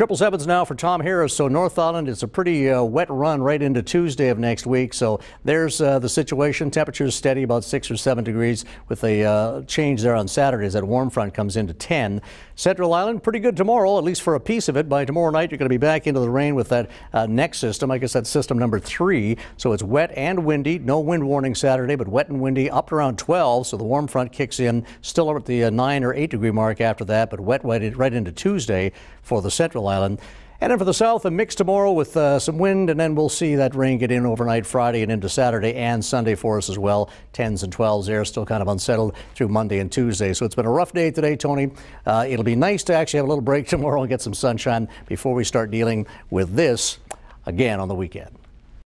Triple sevens now for Tom Harris. So North Island, it's a pretty uh, wet run right into Tuesday of next week. So there's uh, the situation. Temperatures steady about six or seven degrees with a uh, change there on Saturday as that warm front comes into 10. Central Island, pretty good tomorrow, at least for a piece of it. By tomorrow night, you're going to be back into the rain with that uh, next system. I guess that's system number three. So it's wet and windy. No wind warning Saturday, but wet and windy up around 12. So the warm front kicks in still at the uh, nine or eight degree mark after that, but wet right, right into Tuesday for the Central Island. And then for the south, a mix tomorrow with uh, some wind, and then we'll see that rain get in overnight Friday and into Saturday and Sunday for us as well. 10s and 12s there, still kind of unsettled through Monday and Tuesday. So it's been a rough day today, Tony. Uh, it'll be nice to actually have a little break tomorrow and get some sunshine before we start dealing with this again on the weekend.